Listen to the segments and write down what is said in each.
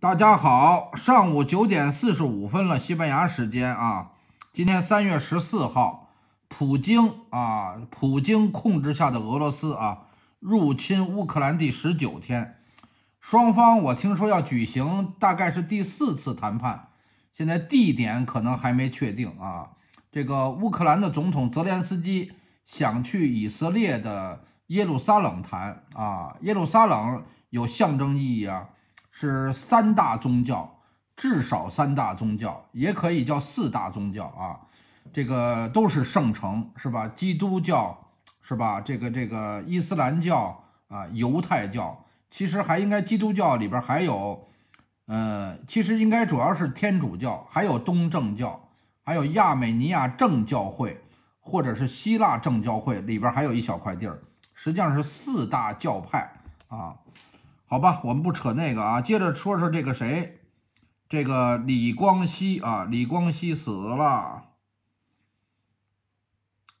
大家好，上午九点四十五分了，西班牙时间啊，今天三月十四号，普京啊，普京控制下的俄罗斯啊，入侵乌克兰第十九天，双方我听说要举行大概是第四次谈判，现在地点可能还没确定啊。这个乌克兰的总统泽连斯基想去以色列的耶路撒冷谈啊，耶路撒冷有象征意义啊。是三大宗教，至少三大宗教，也可以叫四大宗教啊。这个都是圣城，是吧？基督教，是吧？这个这个伊斯兰教啊，犹太教，其实还应该基督教里边还有，呃，其实应该主要是天主教，还有东正教，还有亚美尼亚正教会，或者是希腊正教会里边还有一小块地儿，实际上是四大教派啊。好吧，我们不扯那个啊，接着说说这个谁，这个李光羲啊，李光羲死了，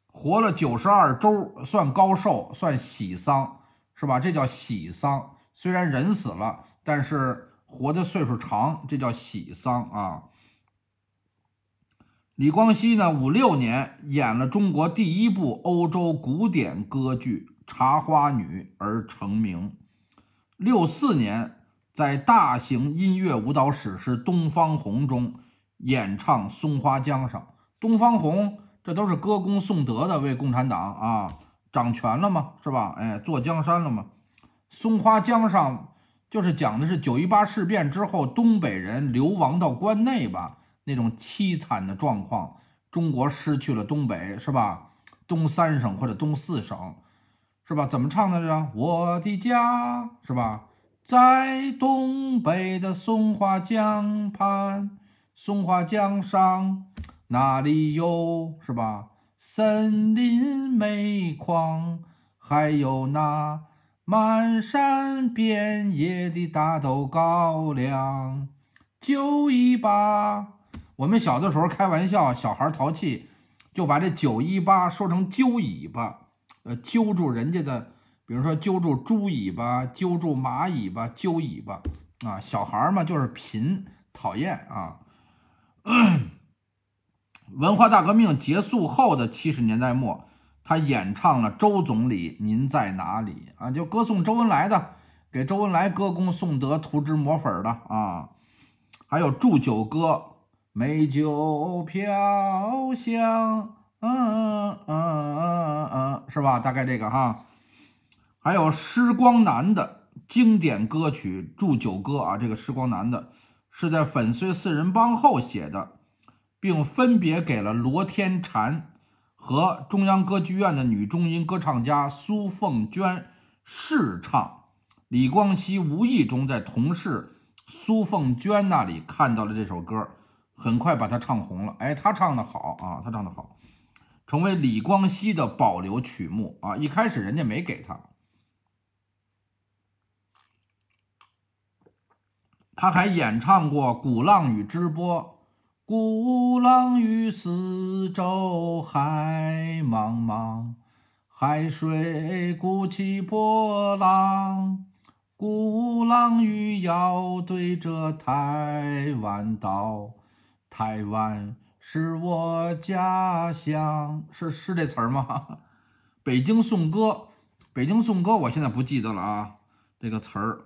活了九十二周，算高寿，算喜丧，是吧？这叫喜丧。虽然人死了，但是活的岁数长，这叫喜丧啊。李光羲呢，五六年演了中国第一部欧洲古典歌剧《茶花女》而成名。六四年，在大型音乐舞蹈史诗《东方红》中演唱《松花江上》。《东方红》这都是歌功颂德的，为共产党啊掌权了嘛，是吧？哎，坐江山了嘛，《松花江上》就是讲的是九一八事变之后，东北人流亡到关内吧，那种凄惨的状况。中国失去了东北，是吧？东三省或者东四省。是吧？怎么唱的这？我的家是吧，在东北的松花江畔，松花江上，哪里有是吧？森林煤矿，还有那满山遍野的大豆高粱。九一八，我们小的时候开玩笑，小孩淘气，就把这九一八说成揪尾巴。呃，揪住人家的，比如说揪住猪尾巴，揪住马尾巴，揪尾巴，啊，小孩嘛就是贫，讨厌啊。文化大革命结束后的七十年代末，他演唱了《周总理您在哪里》啊，就歌颂周恩来的，给周恩来歌功颂德、涂脂抹粉的啊。还有祝酒歌，美酒飘香。嗯嗯嗯嗯嗯，是吧？大概这个哈，还有施光南的经典歌曲《祝酒歌》啊，这个施光南的是在粉碎四人帮后写的，并分别给了罗天婵和中央歌剧院的女中音歌唱家苏凤娟试唱。李光羲无意中在同事苏凤娟那里看到了这首歌，很快把它唱红了。哎，她唱的好啊，她唱的好。成为李光羲的保留曲目啊！一开始人家没给他，他还演唱过《鼓浪屿之波》。鼓浪屿四周海茫茫，海水鼓起波浪。鼓浪屿要对着台湾岛，台湾。是我家乡，是是这词儿吗？北京颂歌，北京颂歌，我现在不记得了啊，这个词儿。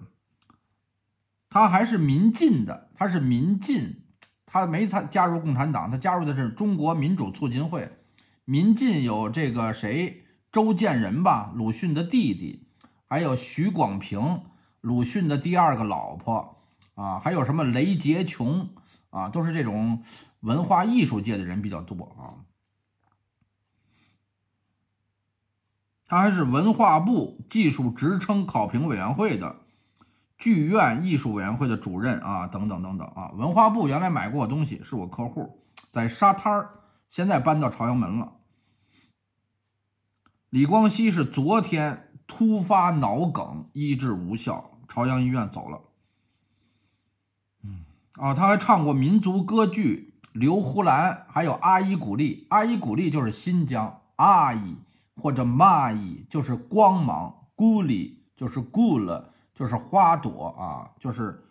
他还是民进的，他是民进，他没参加入共产党，他加入的是中国民主促进会。民进有这个谁，周建人吧，鲁迅的弟弟，还有徐广平，鲁迅的第二个老婆啊，还有什么雷洁琼。啊，都是这种文化艺术界的人比较多啊。他还是文化部技术职称考评委员会的剧院艺术委员会的主任啊，等等等等啊。文化部原来买过东西，是我客户，在沙滩现在搬到朝阳门了。李光羲是昨天突发脑梗，医治无效，朝阳医院走了。啊，他还唱过民族歌剧《刘胡兰》，还有《阿依古丽》。阿依古丽就是新疆阿依或者蚂依，就是光芒。古丽就是古了，就是花朵啊，就是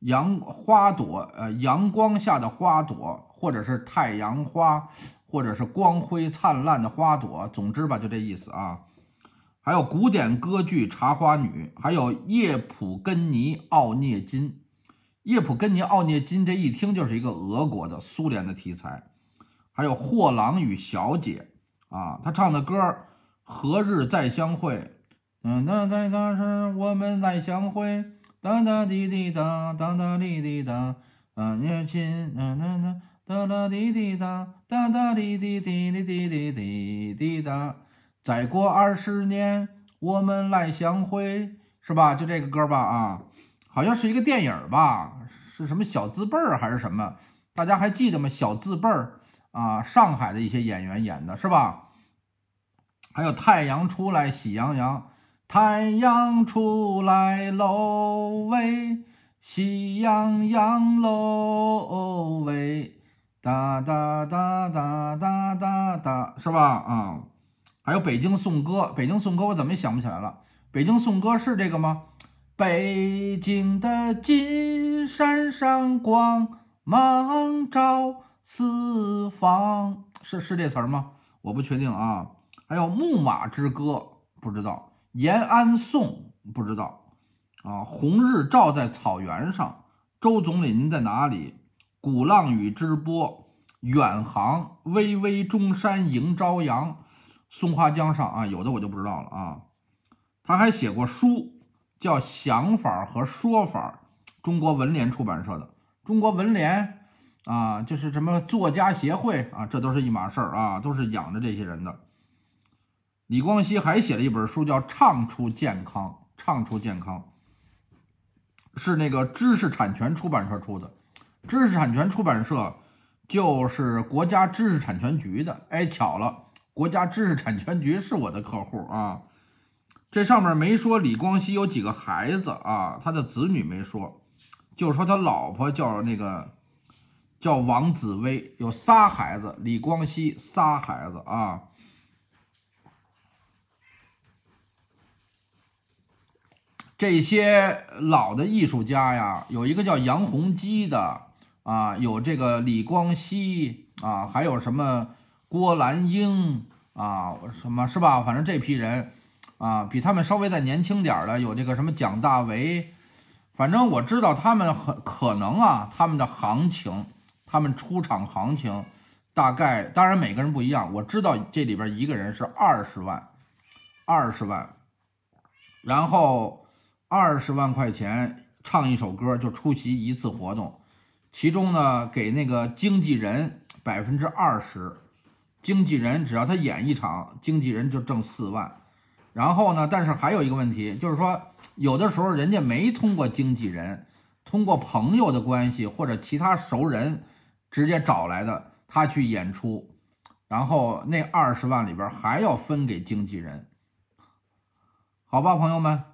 阳花朵，呃，阳光下的花朵，或者是太阳花，或者是光辉灿烂的花朵。总之吧，就这意思啊。还有古典歌剧《茶花女》，还有叶普根尼奥涅金。叶普根尼奥涅金这一听就是一个俄国的、苏联的题材，还有《货郎与小姐》啊，他唱的歌《何日再相会》。嗯，那在当时我们来相会，哒哒滴滴哒，哒哒滴滴哒，嗯，年轻，嗯，那那，哒哒滴滴哒，哒哒滴滴滴滴滴滴滴滴哒，再过二十年我们来相会，是吧？就这个歌吧，啊。好像是一个电影吧，是什么小字辈儿还是什么？大家还记得吗？小字辈儿啊，上海的一些演员演的是吧？还有《太阳出来喜洋洋》，太阳出来喽喂，喜洋洋喽喂，哒哒哒哒哒哒哒，是吧？啊，还有《北京颂歌》，《北京颂歌》我怎么想不起来了？《北京颂歌》是这个吗？北京的金山上光芒照四方，是是这词儿吗？我不确定啊。还有《牧马之歌》，不知道《延安颂》，不知道啊。红日照在草原上，周总理您在哪里？鼓浪屿之波，远航，巍巍中山迎朝阳，松花江上啊，有的我就不知道了啊。他还写过书。叫想法和说法，中国文联出版社的中国文联啊，就是什么作家协会啊，这都是一码事儿啊，都是养着这些人的。李光羲还写了一本书，叫《唱出健康》，唱出健康，是那个知识产权出版社出的，知识产权出版社就是国家知识产权局的。哎，巧了，国家知识产权局是我的客户啊。这上面没说李光熙有几个孩子啊，他的子女没说，就是说他老婆叫那个叫王紫薇，有仨孩子，李光熙仨孩子啊。这些老的艺术家呀，有一个叫杨洪基的啊，有这个李光熙啊，还有什么郭兰英啊，什么是吧？反正这批人。啊，比他们稍微再年轻点儿的有这个什么蒋大为，反正我知道他们很可能啊，他们的行情，他们出场行情大概，当然每个人不一样。我知道这里边一个人是二十万，二十万，然后二十万块钱唱一首歌就出席一次活动，其中呢给那个经纪人百分之二十，经纪人只要他演一场，经纪人就挣四万。然后呢？但是还有一个问题，就是说，有的时候人家没通过经纪人，通过朋友的关系或者其他熟人直接找来的，他去演出，然后那二十万里边还要分给经纪人，好吧，朋友们。